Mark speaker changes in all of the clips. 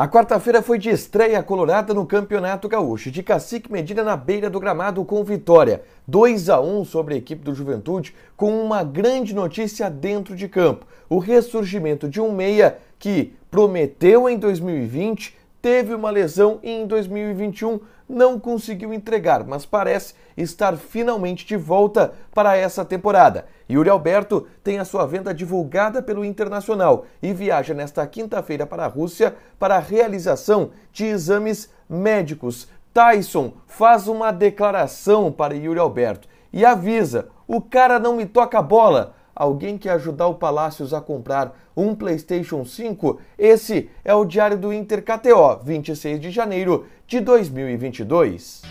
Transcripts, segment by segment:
Speaker 1: A quarta-feira foi de estreia colorada no Campeonato Gaúcho, de Cacique Medina na beira do gramado com vitória, 2 a 1 sobre a equipe do Juventude, com uma grande notícia dentro de campo: o ressurgimento de um meia que prometeu em 2020 teve uma lesão e em 2021 não conseguiu entregar, mas parece estar finalmente de volta para essa temporada. Yuri Alberto tem a sua venda divulgada pelo Internacional e viaja nesta quinta-feira para a Rússia para a realização de exames médicos. Tyson faz uma declaração para Yuri Alberto e avisa: o cara não me toca a bola. Alguém quer ajudar o Palácios a comprar um PlayStation 5? Esse é o Diário do Inter KTO, 26 de janeiro de 2022.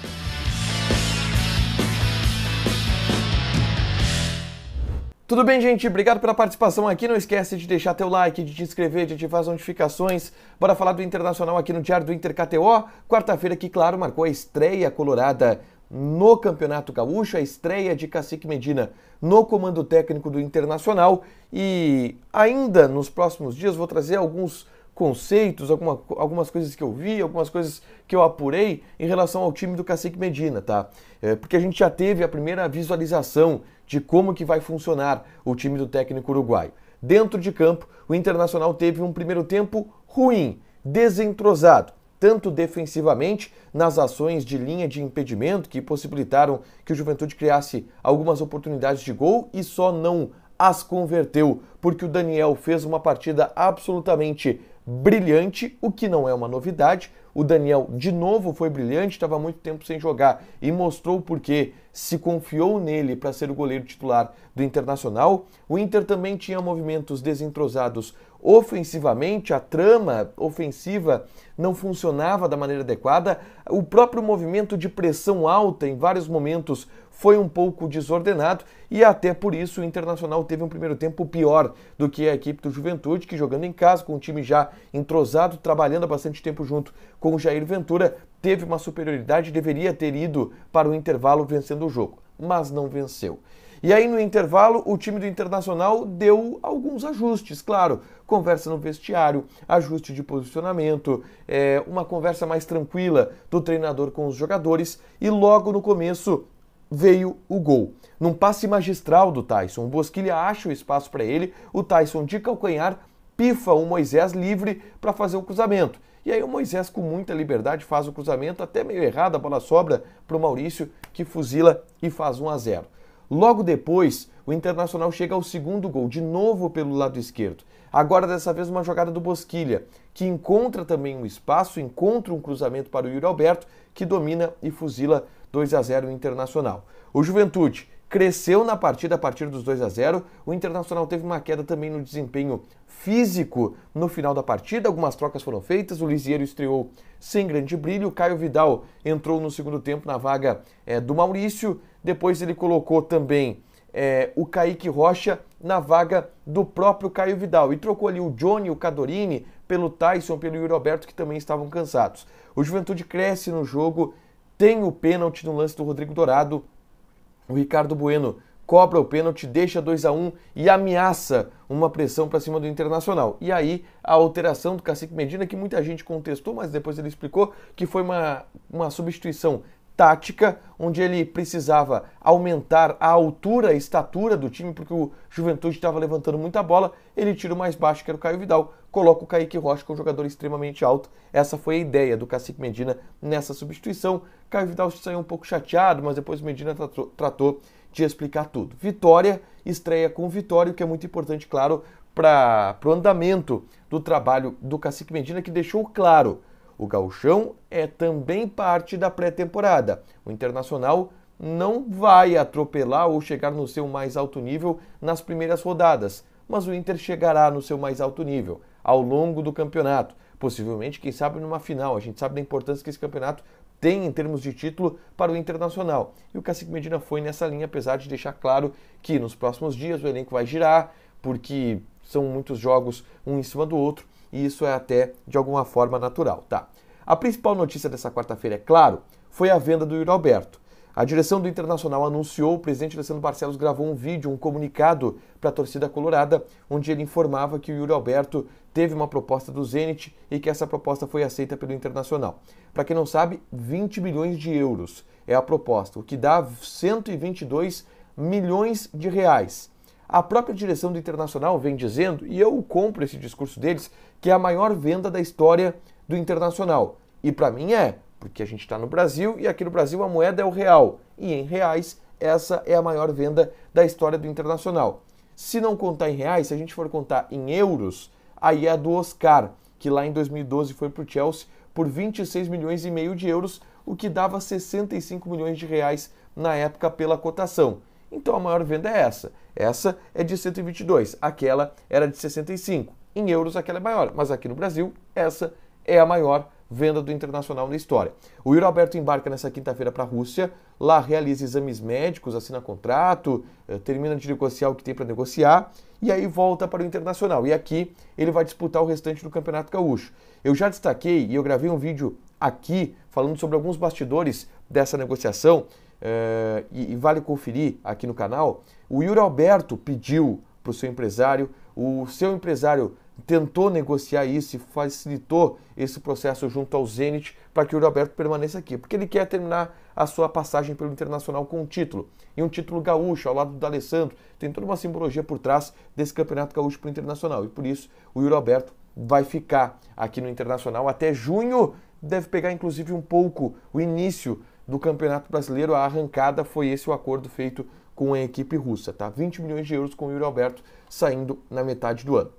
Speaker 1: Tudo bem, gente? Obrigado pela participação aqui. Não esquece de deixar teu like, de te inscrever, de ativar as notificações. Bora falar do Internacional aqui no Diário do Inter KTO. Quarta-feira que, claro, marcou a estreia colorada no Campeonato Gaúcho, a estreia de Cacique Medina no comando técnico do Internacional e ainda nos próximos dias vou trazer alguns conceitos, alguma, algumas coisas que eu vi, algumas coisas que eu apurei em relação ao time do Cacique Medina, tá? É, porque a gente já teve a primeira visualização de como que vai funcionar o time do técnico uruguaio. Dentro de campo, o Internacional teve um primeiro tempo ruim, desentrosado tanto defensivamente nas ações de linha de impedimento que possibilitaram que o Juventude criasse algumas oportunidades de gol e só não as converteu, porque o Daniel fez uma partida absolutamente brilhante, o que não é uma novidade. O Daniel de novo foi brilhante, estava muito tempo sem jogar e mostrou porque se confiou nele para ser o goleiro titular do Internacional. O Inter também tinha movimentos desentrosados ofensivamente, a trama ofensiva não funcionava da maneira adequada, o próprio movimento de pressão alta em vários momentos foi um pouco desordenado e até por isso o Internacional teve um primeiro tempo pior do que a equipe do Juventude, que jogando em casa com um time já entrosado, trabalhando há bastante tempo junto com o Jair Ventura, teve uma superioridade, deveria ter ido para o intervalo vencendo o jogo, mas não venceu. E aí no intervalo, o time do Internacional deu alguns ajustes, claro, conversa no vestiário, ajuste de posicionamento, é, uma conversa mais tranquila do treinador com os jogadores e logo no começo veio o gol. Num passe magistral do Tyson, o Bosquilha acha o espaço para ele, o Tyson de calcanhar pifa o Moisés livre para fazer o cruzamento. E aí o Moisés com muita liberdade faz o cruzamento, até meio errado, a bola sobra para o Maurício que fuzila e faz 1 a 0. Logo depois, o Internacional chega ao segundo gol, de novo pelo lado esquerdo. Agora, dessa vez, uma jogada do Bosquilha, que encontra também um espaço, encontra um cruzamento para o Yuri Alberto, que domina e fuzila 2 a 0 o Internacional. O Juventude cresceu na partida a partir dos 2 a 0. O Internacional teve uma queda também no desempenho físico no final da partida. Algumas trocas foram feitas. O Lisieiro estreou sem grande brilho. O Caio Vidal entrou no segundo tempo na vaga é, do Maurício. Depois ele colocou também é, o Kaique Rocha na vaga do próprio Caio Vidal. E trocou ali o Johnny, o Cadorini, pelo Tyson, pelo Yuri Alberto, que também estavam cansados. O Juventude cresce no jogo, tem o pênalti no lance do Rodrigo Dourado. O Ricardo Bueno cobra o pênalti, deixa 2 a 1 um, e ameaça uma pressão para cima do Internacional. E aí a alteração do Cacique Medina, que muita gente contestou, mas depois ele explicou que foi uma, uma substituição tática, onde ele precisava aumentar a altura, a estatura do time, porque o Juventude estava levantando muita bola. Ele tira o mais baixo, que era o Caio Vidal, coloca o Kaique Rocha, que é um jogador extremamente alto. Essa foi a ideia do Cacique Medina nessa substituição. Caio Vidal saiu um pouco chateado, mas depois o Medina tratou, tratou de explicar tudo. Vitória, estreia com vitória, o que é muito importante, claro, para o andamento do trabalho do Cacique Medina, que deixou claro o gauchão é também parte da pré-temporada. O Internacional não vai atropelar ou chegar no seu mais alto nível nas primeiras rodadas, mas o Inter chegará no seu mais alto nível ao longo do campeonato. Possivelmente, quem sabe, numa final. A gente sabe da importância que esse campeonato tem em termos de título para o Internacional. E o Cacique Medina foi nessa linha, apesar de deixar claro que nos próximos dias o elenco vai girar, porque são muitos jogos um em cima do outro e isso é até de alguma forma natural, tá? A principal notícia dessa quarta-feira, é claro, foi a venda do Yuri Alberto. A direção do Internacional anunciou, o presidente Alessandro Barcelos gravou um vídeo, um comunicado para a torcida colorada, onde ele informava que o Yuri Alberto teve uma proposta do Zenit e que essa proposta foi aceita pelo Internacional. Para quem não sabe, 20 milhões de euros é a proposta, o que dá 122 milhões de reais. A própria direção do Internacional vem dizendo, e eu compro esse discurso deles, que é a maior venda da história do Internacional. E para mim é, porque a gente está no Brasil e aqui no Brasil a moeda é o real. E em reais, essa é a maior venda da história do Internacional. Se não contar em reais, se a gente for contar em euros, aí é a do Oscar, que lá em 2012 foi para o Chelsea por 26 milhões e meio de euros, o que dava 65 milhões de reais na época pela cotação. Então a maior venda é essa. Essa é de 122, aquela era de 65. Em euros aquela é maior, mas aqui no Brasil essa é a maior venda do internacional na história. O Yuri Alberto embarca nessa quinta-feira para a Rússia, lá realiza exames médicos, assina contrato, eh, termina de negociar o que tem para negociar e aí volta para o internacional. E aqui ele vai disputar o restante do Campeonato Gaúcho. Eu já destaquei e eu gravei um vídeo aqui falando sobre alguns bastidores dessa negociação é, e, vale conferir aqui no canal, o Yuri Alberto pediu para o seu empresário, o seu empresário tentou negociar isso e facilitou esse processo junto ao Zenit para que o Yuri Alberto permaneça aqui, porque ele quer terminar a sua passagem pelo Internacional com um título, e um título gaúcho ao lado do Alessandro, tem toda uma simbologia por trás desse Campeonato Gaúcho para o Internacional, e por isso o Yuri Alberto vai ficar aqui no Internacional até junho, deve pegar inclusive um pouco o início do Campeonato Brasileiro. A arrancada foi esse o acordo feito com a equipe russa, tá? 20 milhões de euros com o Yuri Alberto saindo na metade do ano.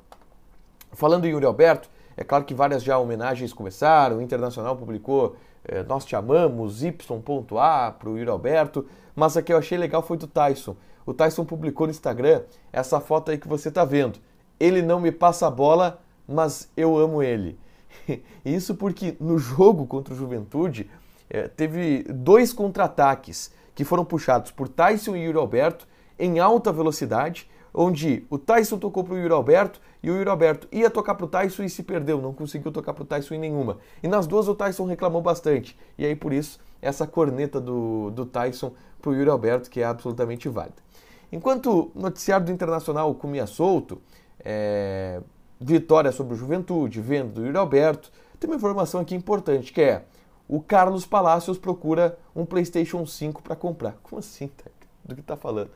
Speaker 1: Falando em Yuri Alberto, é claro que várias já homenagens começaram, o Internacional publicou eh, Nós Te Amamos, Y.A para o Yuri Alberto, mas a que eu achei legal foi do Tyson. O Tyson publicou no Instagram essa foto aí que você está vendo. Ele não me passa a bola, mas eu amo ele. Isso porque no jogo contra o Juventude, é, teve dois contra-ataques que foram puxados por Tyson e Yuri Alberto em alta velocidade, onde o Tyson tocou para o Yuri Alberto e o Yuri Alberto ia tocar para o Tyson e se perdeu, não conseguiu tocar para o Tyson em nenhuma. E nas duas o Tyson reclamou bastante, e aí por isso essa corneta do, do Tyson para o Yuri Alberto, que é absolutamente válida. Enquanto o noticiário do Internacional comia solto, é, vitória sobre o Juventude, venda do Yuri Alberto, tem uma informação aqui importante que é o Carlos Palacios procura um PlayStation 5 para comprar. Como assim? Tá? Do que tá falando?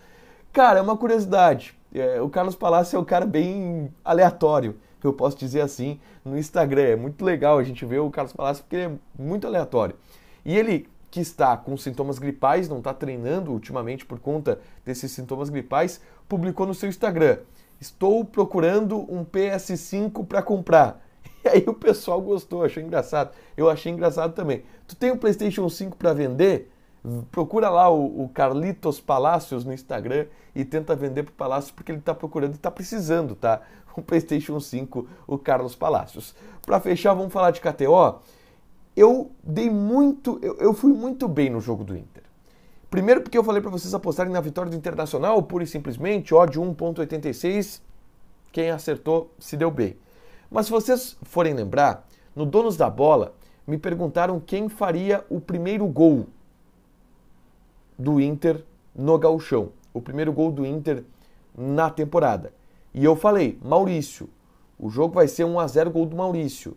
Speaker 1: Cara, é uma curiosidade. É, o Carlos Palacios é um cara bem aleatório, eu posso dizer assim, no Instagram. É muito legal a gente ver o Carlos Palacios porque ele é muito aleatório. E ele que está com sintomas gripais, não está treinando ultimamente por conta desses sintomas gripais, publicou no seu Instagram: Estou procurando um PS5 para comprar. E aí o pessoal gostou, achou engraçado. Eu achei engraçado também. Tu tem o um PlayStation 5 para vender? Procura lá o, o, Carlitos Palacios no Instagram e tenta vender pro Palácio porque ele está procurando e está precisando, tá? O PlayStation 5, o Carlos Palacios. Para fechar, vamos falar de KTO. Eu dei muito, eu, eu fui muito bem no jogo do Inter. Primeiro porque eu falei para vocês apostarem na vitória do Internacional, pura e simplesmente, de 1.86. Quem acertou se deu bem. Mas se vocês forem lembrar, no Donos da Bola, me perguntaram quem faria o primeiro gol do Inter no Gauchão, o primeiro gol do Inter na temporada. E eu falei, Maurício, o jogo vai ser 1 a 0 gol do Maurício.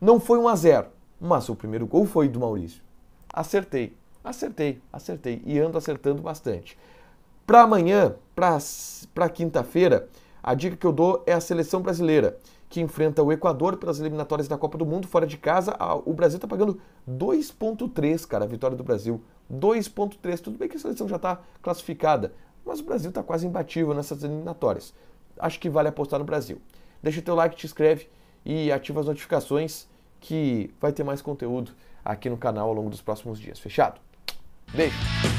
Speaker 1: Não foi 1 a 0, mas o primeiro gol foi do Maurício. Acertei, acertei, acertei e ando acertando bastante. Para amanhã, para quinta-feira, a dica que eu dou é a seleção brasileira que enfrenta o Equador pelas eliminatórias da Copa do Mundo fora de casa. O Brasil está pagando 2.3, cara, a vitória do Brasil. 2.3. Tudo bem que a seleção já está classificada, mas o Brasil está quase imbatível nessas eliminatórias. Acho que vale apostar no Brasil. Deixa teu like, te inscreve e ativa as notificações que vai ter mais conteúdo aqui no canal ao longo dos próximos dias. Fechado? Beijo!